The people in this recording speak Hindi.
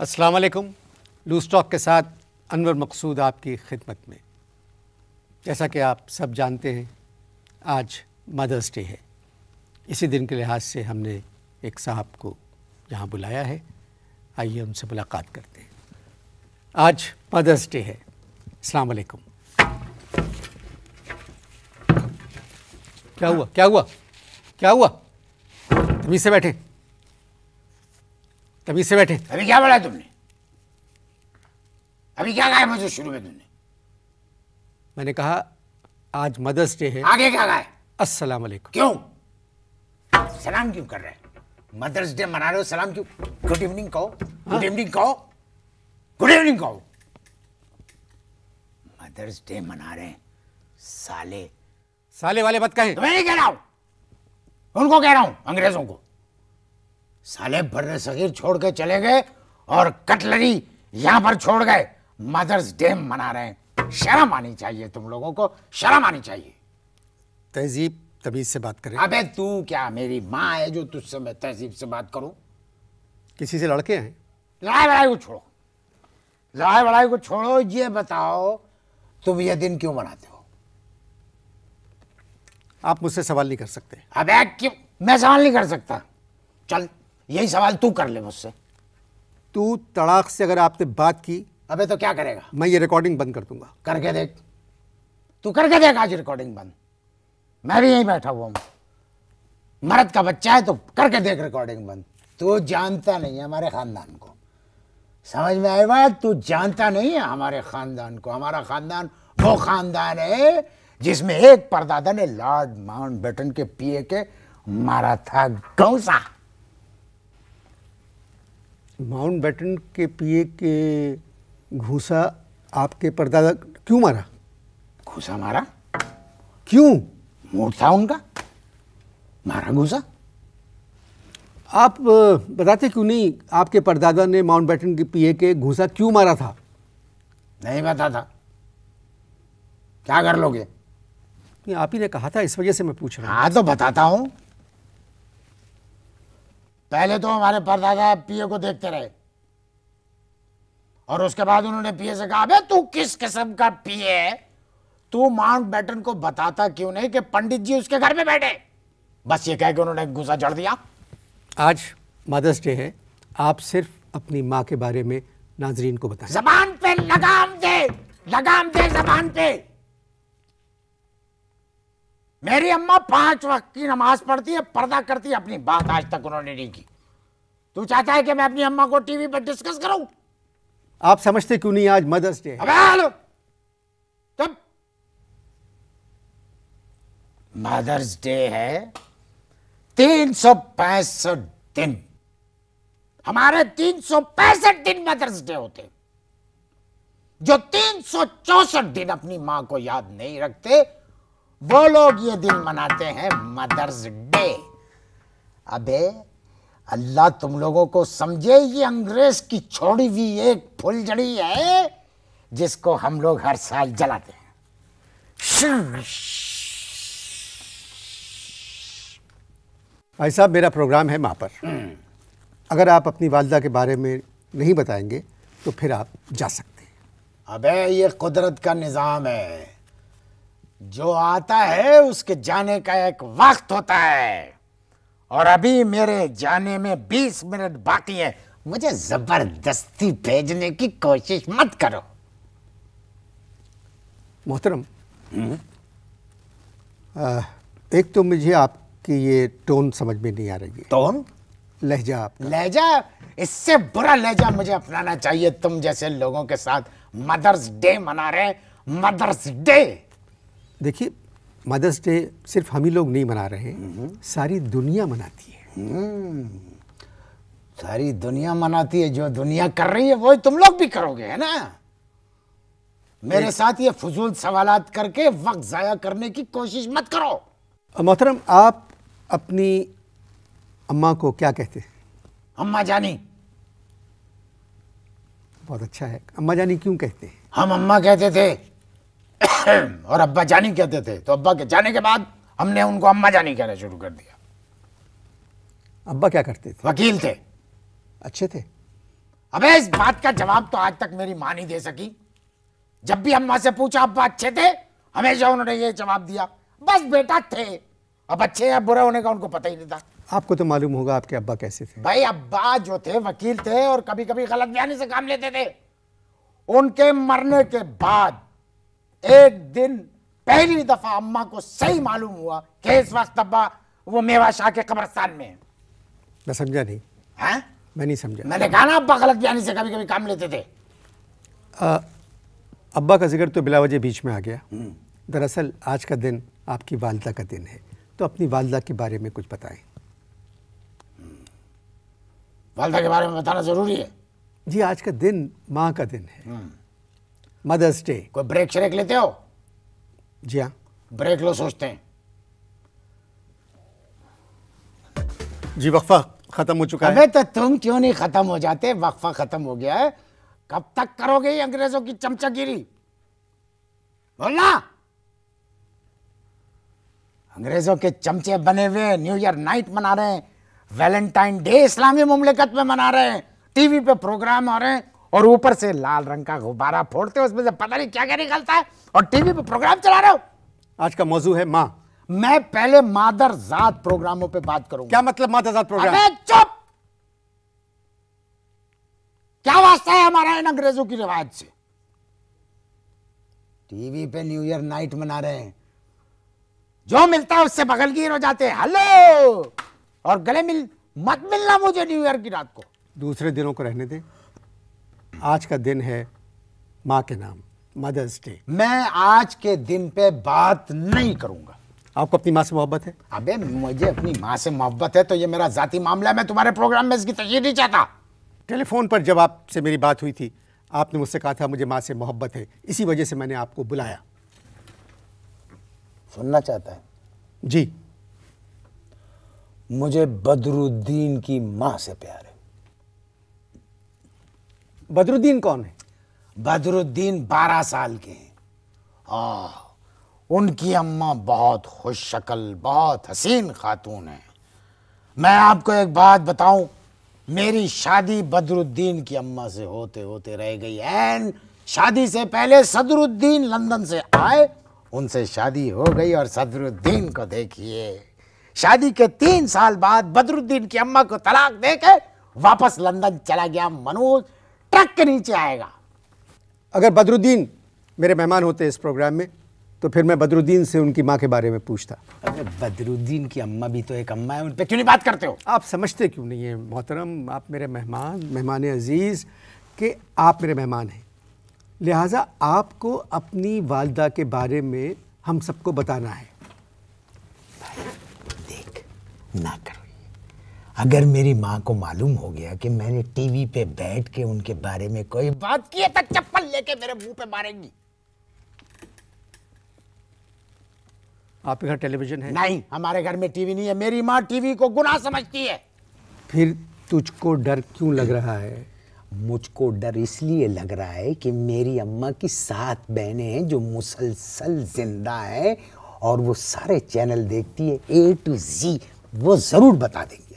अस्सलाम वालेकुम लूज के साथ अनवर मकसूद आपकी खिदमत में जैसा कि आप सब जानते हैं आज मदर्स डे है इसी दिन के लिहाज से हमने एक साहब को यहाँ बुलाया है आइए उनसे मुलाकात करते हैं आज मदर्स डे है अस्सलाम वालेकुम क्या हुआ क्या हुआ क्या हुआ तमीज से बैठे तभी से बैठे अभी क्या बोला तुमने अभी क्या गाया मुझे शुरू में तुमने मैंने कहा आज मदर्स डे है आगे क्या गाया अस्सलाम वालेकुम क्यों सलाम क्यों कर रहे हैं मदर्स डे मना रहे हो सलाम क्यों गुड इवनिंग कहो गुड इवनिंग हाँ। कहो गुड इवनिंग कहो मदर्स डे मना रहे हैं साले साले वाले मत कहे मैं नहीं कह रहा हूं उनको कह रहा हूं अंग्रेजों को साले बर्र सगीर छोड़ के चले गए और कटलरी यहाँ पर छोड़ गए मदर्स डे मना रहे हैं शर्म आनी चाहिए तुम लोगों को शर्म आनी चाहिए तहजीब तमीज से बात करें अबे तू क्या मेरी माँ है जो तुझसे मैं तहजीब से बात करूं किसी से लड़के हैं लड़ाई बड़ाई को छोड़ो लड़ाई बड़ाई को छोड़ो ये बताओ तुम ये दिन क्यों मनाते हो आप मुझसे सवाल नहीं कर सकते अबे क्यों मैं सवाल नहीं कर सकता चल यही सवाल तू कर ले मुझसे तू तड़ाक से अगर आपने बात की अबे तो क्या करेगा मैं ये रिकॉर्डिंग बंद कर दूंगा करके देख तू करके देख आज रिकॉर्डिंग बंद मैं भी यहीं बैठा हुआ हूं मर्द का बच्चा है तो करके देख रिकॉर्डिंग बंद तू जानता नहीं है हमारे खानदान को समझ में आई बात तू जानता नहीं है हमारे खानदान को हमारा खानदान वो खानदान है जिसमें एक परदादा ने लॉर्ड माउंट बेटन के पिए के मारा था गौसा माउंट बैटन के पीए के घूसा आपके परदादा क्यों मारा घूसा मारा क्यों मूड था उनका मारा घूसा आप बताते क्यों नहीं आपके परदादा ने माउंट बैटन के पीए के घूसा क्यों मारा था नहीं बता था क्या कर लोगे आप ही ने कहा था इस वजह से मैं पूछ रहा हूँ हाँ तो बताता हूँ पहले तो हमारे परदादा पीए को देखते रहे और उसके बाद उन्होंने पीए से कहा तू किस किस्म का पीए तू माउंट बैटन को बताता क्यों नहीं कि पंडित जी उसके घर में बैठे बस ये कह के उन्होंने गुस्सा चढ़ दिया आज मदर्स डे है आप सिर्फ अपनी माँ के बारे में नाजरीन को बताएं जबान पे लगाम दे लगाम दे जबान पे मेरी अम्मा पांच वक्त की नमाज पढ़ती है पर्दा करती है अपनी बात आज तक उन्होंने नहीं की तू चाहता है कि मैं अपनी अम्मा को टीवी पर डिस्कस करूं आप समझते क्यों नहीं आज मदर्स डे हेलो तब मदर्स डे है तीन सौ पैंसठ दिन हमारे तीन सौ पैंसठ दिन मदर्स डे होते जो तीन सौ चौसठ दिन अपनी मां को याद नहीं रखते वो लोग ये दिन मनाते हैं मदर्स डे अबे अल्लाह तुम लोगों को समझे ये अंग्रेज की छोड़ी हुई एक फुलझड़ी है जिसको हम लोग हर साल जलाते हैं भाई साहब मेरा प्रोग्राम है वहां पर हम्म। अगर आप अपनी वालदा के बारे में नहीं बताएंगे तो फिर आप जा सकते हैं अबे ये कुदरत का निज़ाम है जो आता है उसके जाने का एक वक्त होता है और अभी मेरे जाने में बीस मिनट बाकी है मुझे जबरदस्ती भेजने की कोशिश मत करो मोहतरम हम्म। एक तो मुझे आपकी ये टोन समझ में नहीं आ रही है टोन लहजा लहजा इससे बुरा लहजा मुझे अपनाना चाहिए तुम जैसे लोगों के साथ मदर्स डे मना रहे मदर्स डे देखिए मदर्स डे सिर्फ हम ही लोग नहीं मना रहे हैं हम्म। सारी दुनिया मनाती है हम्म। सारी दुनिया मनाती है जो दुनिया कर रही है वो तुम लोग भी करोगे है ना मेरे साथ ये फजूल सवाल करके वक्त ज़ाया करने की कोशिश मत करो मोहतरम आप अपनी अम्मा को क्या कहते हैं अम्मा जानी बहुत अच्छा है अम्मा जानी क्यों कहते हैं हम अम्मा कहते थे और अब्बा जानी कहते थे तो अब्बा के जाने के बाद हमने उनको अम्मा जानी कहना शुरू कर दिया अब्बा क्या करते थे वकील थे अच्छे थे अबे इस बात का जवाब तो आज तक मेरी मां नहीं दे सकी जब भी अम्मा से पूछा अब्बा अच्छे थे हमेशा उन्होंने ये जवाब दिया बस बेटा थे अब अच्छे या बुरा होने का उनको पता ही नहीं था आपको तो मालूम होगा आपके अब्बा कैसे थे भाई अब्बा जो थे वकील थे और कभी कभी गलत बयानी से काम लेते थे उनके मरने के बाद एक दिन पहली दफा अम्मा को सही मालूम हुआ कि इस वक्त अब्बा वो मेवा शाह के कब्रस्तान में है मैं समझा नहीं है मैं नहीं समझा मैंने कहा ना अब्बा गलत बयानी से कभी कभी काम लेते थे आ, अब्बा का जिक्र तो बिला वजह बीच में आ गया हम्म। दरअसल आज का दिन आपकी वालदा का दिन है तो अपनी वालदा के बारे में कुछ बताएं वालदा के बारे में बताना ज़रूरी है जी आज का दिन माँ का दिन है हम्म। मदर्स डे कोई ब्रेक श्रेक लेते हो जी हाँ ब्रेक लो सोचते हैं जी वक्फा खत्म हो चुका है तो तुम क्यों नहीं खत्म हो जाते वक्फा खत्म हो गया है कब तक करोगे अंग्रेजों की चमचागिरी बोलना अंग्रेजों के चमचे बने हुए न्यू ईयर नाइट मना रहे हैं वैलेंटाइन डे इस्लामी मुमलिकत में मना रहे हैं टीवी पे प्रोग्राम आ रहे हैं और ऊपर से लाल रंग का गुब्बारा फोड़ते हो उसमें से पता नहीं क्या क्या निकलता है और टीवी पे प्रोग्राम चला रहे हो आज का मौजू है माँ मैं पहले मादरजात प्रोग्रामों पे बात करूंगा क्या मतलब मादरजात प्रोग्राम अबे चुप क्या वास्ता है हमारा इन अंग्रेजों की रिवाज से टीवी पे न्यू ईयर नाइट मना रहे हैं जो मिलता है उससे बगल गिर हो जाते हैं हेलो और गले मिल मत मिलना मुझे न्यू ईयर की रात को दूसरे दिनों को रहने दे आज का दिन है माँ के नाम मदर्स डे मैं आज के दिन पे बात नहीं करूंगा आपको अपनी माँ से मोहब्बत है अबे मुझे अपनी माँ से मोहब्बत है तो ये मेरा जाती मामला है मैं तुम्हारे प्रोग्राम में इसकी तस्वीर नहीं चाहता टेलीफोन पर जब आपसे मेरी बात हुई थी आपने मुझसे कहा था मुझे माँ से मोहब्बत है इसी वजह से मैंने आपको बुलाया सुनना चाहता है जी मुझे बदरुद्दीन की माँ से प्यार है बदरुद्दीन कौन है बदरुद्दीन बारह साल के हैं आ, उनकी अम्मा बहुत खुश शक्ल बहुत हसीन खातून है मैं आपको एक बात बताऊं मेरी शादी बदरुद्दीन की अम्मा से होते होते रह गई एंड शादी से पहले सदरुद्दीन लंदन से आए उनसे शादी हो गई और सदरुद्दीन को देखिए शादी के तीन साल बाद बदरुद्दीन की अम्मा को तलाक देके वापस लंदन चला गया मनोज ट्रक के नीचे आएगा अगर बदरुद्दीन मेरे मेहमान होते इस प्रोग्राम में तो फिर मैं बदरुद्दीन से उनकी माँ के बारे में पूछता अरे बदरुद्दीन की अम्मा भी तो एक अम्मा है उन पर क्यों नहीं बात करते हो आप समझते क्यों नहीं है मोहतरम आप मेरे मेहमान मेहमान अजीज़ के आप मेरे मेहमान हैं लिहाजा आपको अपनी वालदा के बारे में हम सबको बताना है देख ना कर अगर मेरी माँ को मालूम हो गया कि मैंने टीवी पे बैठ के उनके बारे में कोई बात की है तो चप्पल लेके मेरे मुंह पे मारेंगी आपके घर टेलीविजन है नहीं हमारे घर में टीवी नहीं है मेरी माँ टीवी को गुनाह समझती है फिर तुझको डर क्यों लग रहा है मुझको डर इसलिए लग रहा है कि मेरी अम्मा की सात बहनें हैं जो मुसलसल जिंदा हैं और वो सारे चैनल देखती है ए टू जी वो ज़रूर बता देंगी